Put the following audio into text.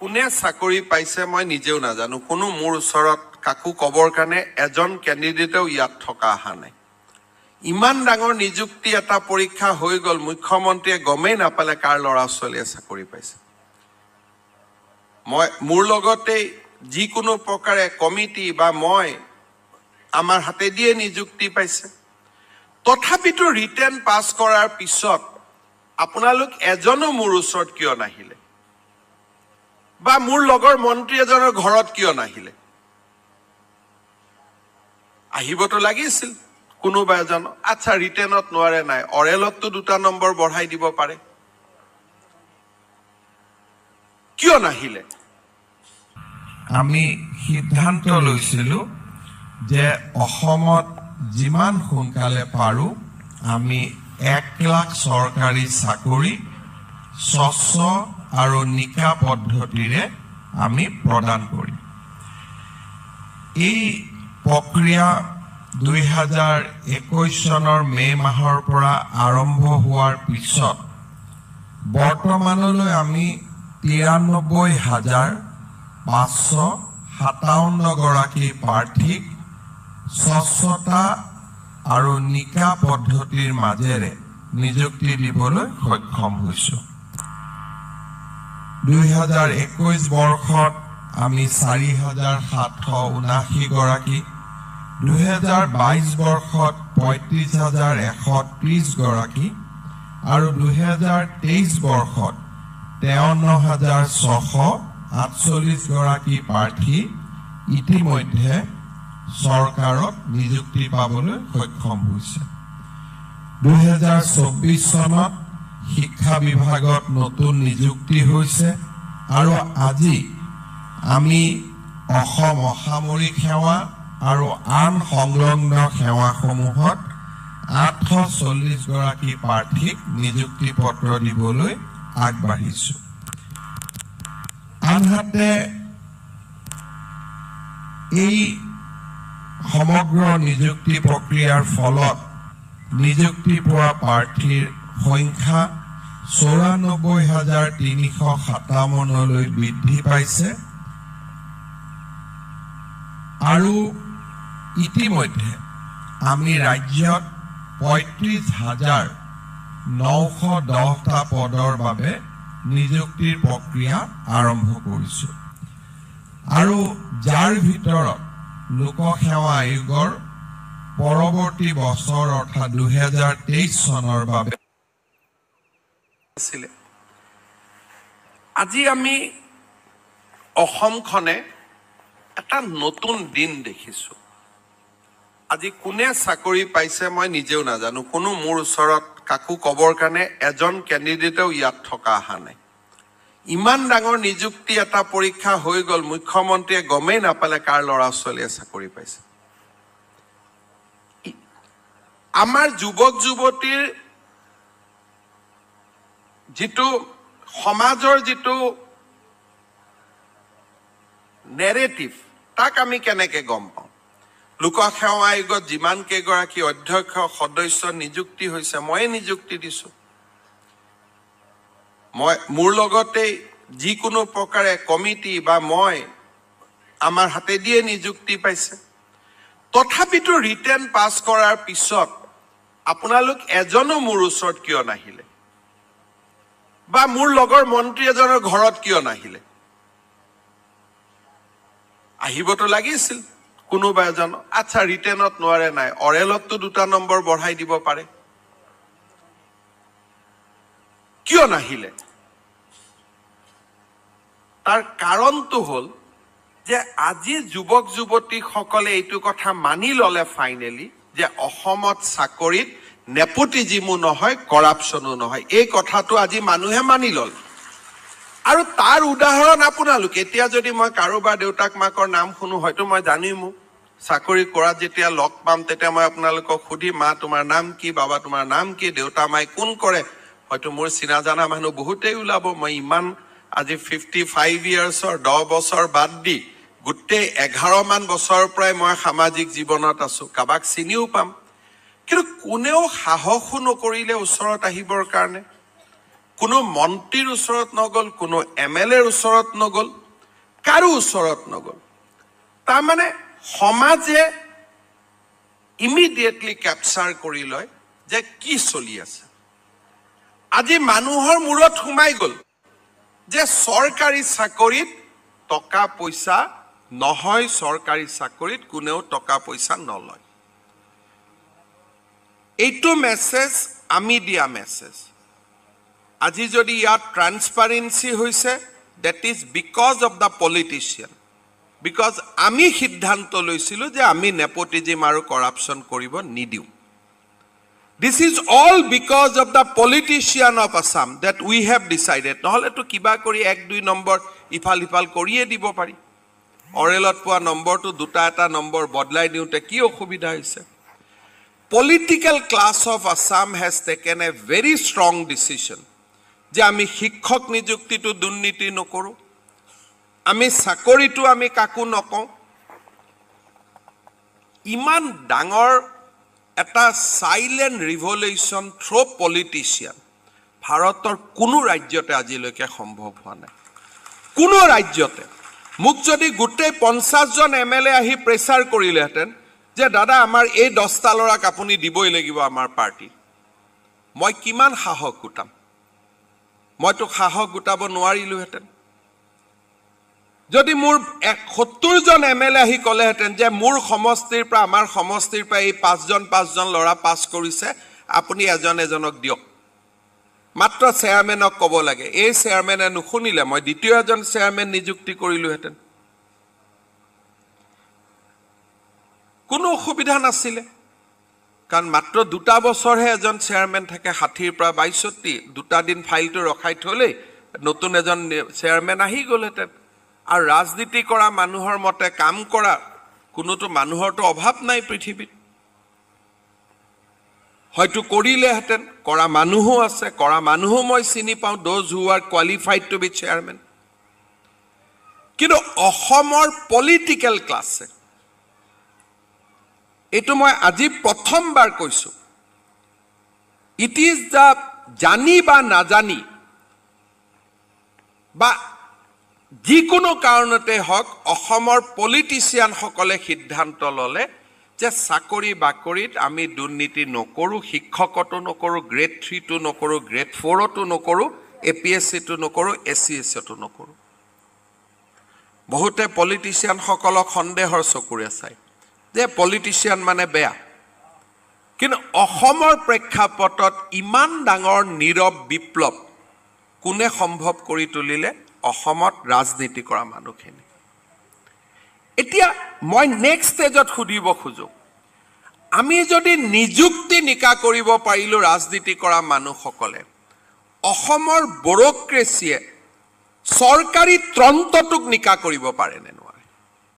কোনে চাকৰি পাইছে মই নিজেও নাজানো কোনো মোৰ ওচৰত কাকো ক'বৰ কাৰণে এজন কেণ্ডিডেটেও ইয়াত থকা অহা নাই ইমান ডাঙৰ নিযুক্তি এটা পৰীক্ষা হৈ গ'ল মুখ্যমন্ত্ৰীয়ে গমেই নাপালে কাৰ ল'ৰা ছোৱালীয়ে চাকৰি পাইছে মই মোৰ লগতে যিকোনো প্ৰকাৰে কমিটি বা মই আমাৰ হাতেদিয়ে নিযুক্তি পাইছে তথাপিতো ৰিটাৰ্ণ পাছ কৰাৰ পিছত আপোনালোক এজনো মোৰ ওচৰত কিয় নাহিলে বা মোৰ লগৰ মন্ত্ৰী এজনৰ ঘৰত কিয় নাহিলে আহিবতো লাগিছিল কোনোবা এজন আচ্ছা ৰিটাৰ্ণত নোৱাৰে নাই অৰেলতো দুটা নম্বৰ বঢ়াই দিব পাৰে কিয় নাহিলে আমি সিদ্ধান্ত লৈছিলো যে অসমত যিমান সোনকালে পাৰো আমি এক লাখ চৰকাৰী চাকৰি স্বচ্ছ আৰু নিশা পদ্ধতিৰে আমি প্ৰদান কৰিম এই প্ৰক্ৰিয়া দুই হাজাৰ একৈছ চনৰ মে' মাহৰ পৰা আৰম্ভ হোৱাৰ পিছত বৰ্তমানলৈ আমি তিৰান্নব্বৈ হাজাৰ পাঁচশ সাতাৱন্নগৰাকী প্ৰাৰ্থীক স্বচ্ছতা আৰু নিকা পদ্ধতিৰ মাজেৰে নিযুক্তি দিবলৈ সক্ষম হৈছোঁ 2021 বৰ্ষত আমি চাৰি হাজাৰ সাতশ ঊনাশী গৰাকী দুহেজাৰ বাইছ বৰ্ষত পঁয়ত্ৰিছ হাজাৰ এশ ত্ৰিছ গৰাকী আৰু দুহেজাৰ তেইছ বৰ্ষত তেৱন্ন হাজাৰ ছশ আঠচল্লিছ গৰাকী প্ৰাৰ্থী ইতিমধ্যে চৰকাৰক নিযুক্তি পাবলৈ সক্ষম হৈছে দুহেজাৰ চৌব্বিছ চনত শিক্ষা বিভাগত নতুন নিযুক্তি হৈছে আৰু আজি আমি অসম অসামৰিক সেৱা আৰু আন সংলগ্ন সেৱাসমূহত আঠশ চল্লিছগৰাকী প্ৰাৰ্থীক নিযুক্তি পত্ৰ দিবলৈ আগবাঢ়িছো আনহাতে এই সমগ্ৰ নিযুক্তি প্ৰক্ৰিয়াৰ ফলত নিযুক্তি পোৱা প্ৰাৰ্থীৰ সংখ্যা চৌৰানব্বৈ হাজাৰ তিনিশ সাতাৱন্নলৈ বৃদ্ধি পাইছে আৰু ইতিমধ্যে আমি ৰাজ্যত পঁয়ত্ৰিছ হাজাৰ নশ দহটা পদৰ বাবে নিযুক্তিৰ প্ৰক্ৰিয়া আৰম্ভ কৰিছোঁ আৰু যাৰ ভিতৰত লোকসেৱা আয়োগৰ পৰৱৰ্তী বছৰ অৰ্থাৎ দুহেজাৰ তেইছ চনৰ বাবে আছিলে আজি আমি অসমখনে এটা নতুন দিন দেখিছো আজি কোনে চাকৰি পাইছে মই নিজেও নাজানো কোনো মোৰ ওচৰত কাকো ক'বৰ কাৰণে এজন কেণ্ডিডেটেও ইয়াত থকা অহা নাই ইমান ডাঙৰ নিযুক্তি এটা পৰীক্ষা হৈ গ'ল মুখ্যমন্ত্ৰীয়ে গমেই নাপালে কাৰ ল'ৰা ছোৱালীয়ে চাকৰি পাইছে আমাৰ যুৱক যুৱতীৰ যিটো সমাজৰ যিটো নেৰেটিভ তাক আমি কেনেকৈ গম পাওঁ লোকসেৱা আয়োগত যিমান কেইগৰাকী অধ্যক্ষ সদস্য নিযুক্তি হৈছে ময়ে নিযুক্তি দিছো মই মোৰ লগতেই যিকোনো প্ৰকাৰে কমিটি বা মই আমাৰ হাতেদিয়ে নিযুক্তি পাইছে তথাপিতো ৰিটাৰ্ণ পাছ কৰাৰ পিছত আপোনালোক এজনো মোৰ ওচৰত কিয় নাহিলে বা মোৰ লগৰ মন্ত্ৰী এজনৰ ঘৰত কিয় নাহিলে আহিবতো লাগিছিল কোনোবা এজন আচ্ছা ৰিটাৰ্ণত নোৱাৰে নাই অৰেলতটো দুটা নম্বৰ বঢ়াই দিব পাৰে কিয় নাহিলে তাৰ কাৰণটো হ'ল যে আজি যুৱক যুৱতীসকলে এইটো কথা মানি ল'লে ফাইনেলি যে অসমত চাকৰিত নেপটিজিমো নহয় কৰাপশ্যনো নহয় এই কথাটো আজি মানুহে মানি ল'ল আৰু তাৰ উদাহৰণ আপোনালোক এতিয়া যদি মই কাৰোবাৰ দেউতাক মাকৰ নাম শুনো হয়তো মই জানিমো চাকৰি কৰাত যেতিয়া লগ পাম তেতিয়া মই আপোনালোকক সুধিম মা তোমাৰ নাম কি বাবা তোমাৰ নাম কি দেউতা মাই কোন কৰে হয়তো মোৰ চিনা জানা মানুহ বহুতেই ওলাব মই ইমান আজি ফিফটি ফাইভ ইয়াৰ্ছৰ দহ বছৰ বাদ দি গোটেই এঘাৰমান বছৰৰ পৰাই মই সামাজিক জীৱনত আছোঁ কাৰোবাক চিনিও পাম কিন্তু কোনেও সাহসো নকৰিলে ওচৰত আহিবৰ কাৰণে কোনো মন্ত্ৰীৰ ওচৰত নগ'ল কোনো এম এল এৰ ওচৰত নগ'ল কাৰো ওচৰত নগ'ল তাৰমানে সমাজে ইমিডিয়েটলি কেপচাৰ কৰি লয় যে কি চলি আছে আজি মানুহৰ মূৰত সোমাই গ'ল যে চৰকাৰী চাকৰিত টকা পইচা নহয় চৰকাৰী চাকৰিত কোনেও টকা পইচা নলয় এইটো মেছেজ আমি দিয়া মেছেজ আজি যদি ইয়াত ট্ৰান্সপাৰেঞ্চি হৈছে that is because of the politician because আমি সিদ্ধান্ত লৈছিলোঁ যে আমি নেপটিজিম আৰু কৰাপশ্যন কৰিব নিদিওঁ this is all because of the politician of Assam that we have decided নহ'লেতো কিবা কৰি এক দুই নম্বৰ ইফাল সিফাল কৰিয়ে দিব পাৰি অৰেলত পোৱা নম্বৰটো দুটা এটা নম্বৰ বদলাই দিওঁতে কি অসুবিধা হৈছে political class of Assam has taken a very strong decision যে আমি শিক্ষক নিযুক্তিটো দুৰ্নীতি নকৰোঁ আমি চাকৰিটো আমি কাকো নকওঁ ইমান ডাঙৰ এটা চাইলেণ্ট ৰিভলিউশ্যন থ্ৰ পলিটিচিয়ান ভাৰতৰ কোনো ৰাজ্যতে আজিলৈকে সম্ভৱ হোৱা নাই কোনো ৰাজ্যতে মোক যদি গোটেই পঞ্চাছজন এম এল এ আহি প্ৰেচাৰ কৰিলেহেঁতেন যে দাদা আমাৰ এই দহটা ল'ৰাক আপুনি দিবই লাগিব আমাৰ পাৰ্টী মই কিমান সাহস গোটাম মইতো সাহস গোটাব নোৱাৰিলোহেঁতেন যদি মোৰ এক সত্তৰজন এম এল এ আহি ক'লেহেঁতেন যে মোৰ সমষ্টিৰ পৰা আমাৰ সমষ্টিৰ পৰা এই পাঁচজন পাঁচজন ল'ৰা পাছ কৰিছে আপুনি এজন এজনক দিয়ক মাত্ৰ চেয়াৰমেনক ক'ব লাগে এই চেয়াৰমেনে নুশুনিলে মই দ্বিতীয় এজন চেয়াৰমেন নিযুক্তি কৰিলোহেঁতেন কোনো অসুবিধা নাছিলে কাৰণ মাত্ৰ দুটা বছৰহে এজন চেয়াৰমেন থাকে ষাঠিৰ পৰা বাইছত্ৰি দুটা দিন ফাইলটো ৰখাই থ'লেই নতুন এজন চেয়াৰমেন আহি গ'লহেঁতেন আৰু ৰাজনীতি কৰা মানুহৰ মতে কাম কৰা কোনোতো মানুহৰতো অভাৱ নাই পৃথিৱীত হয়তো কৰিলেহেঁতেন কৰা মানুহো আছে কৰা মানুহো মই চিনি পাওঁ those who are qualified to be chairman কিন্তু অসমৰ পলিটিকেল ক্লাছে এইটো মই আজি প্ৰথমবাৰ কৈছোঁ ইট ইজ দ্য জানি বা নাজানি বা যিকোনো কাৰণতে হওক অসমৰ পলিটিচিয়ানসকলে সিদ্ধান্ত ল'লে যে চাকৰি বাকৰিত আমি দুৰ্নীতি নকৰোঁ শিক্ষকতো নকৰোঁ গ্ৰেড থ্ৰীটো নকৰোঁ গ্ৰেড ফ'ৰতো নকৰোঁ এ পি এছ চিটো নকৰোঁ এ চি এছ চিটো নকৰোঁ বহুতে পলিটিচিয়ানসকলক সন্দেহৰ চকুৰে চায় যে পলিটিচিয়ান মানে বেয়া কিন্তু অসমৰ প্ৰেক্ষাপটত ইমান ডাঙৰ নীৰৱ বিপ্লৱ কোনে সম্ভৱ কৰি তুলিলে অসমত ৰাজনীতি কৰা মানুহখিনি এতিয়া মই নেক্সট ষ্টেজত সুধিব খোজো আমি যদি নিযুক্তি নিকা কৰিব পাৰিলোঁ ৰাজনীতি কৰা মানুহসকলে অসমৰ বৰক্ৰেচিয়ে চৰকাৰী ত্ৰন্তটোক নিকা কৰিব পাৰেনে ন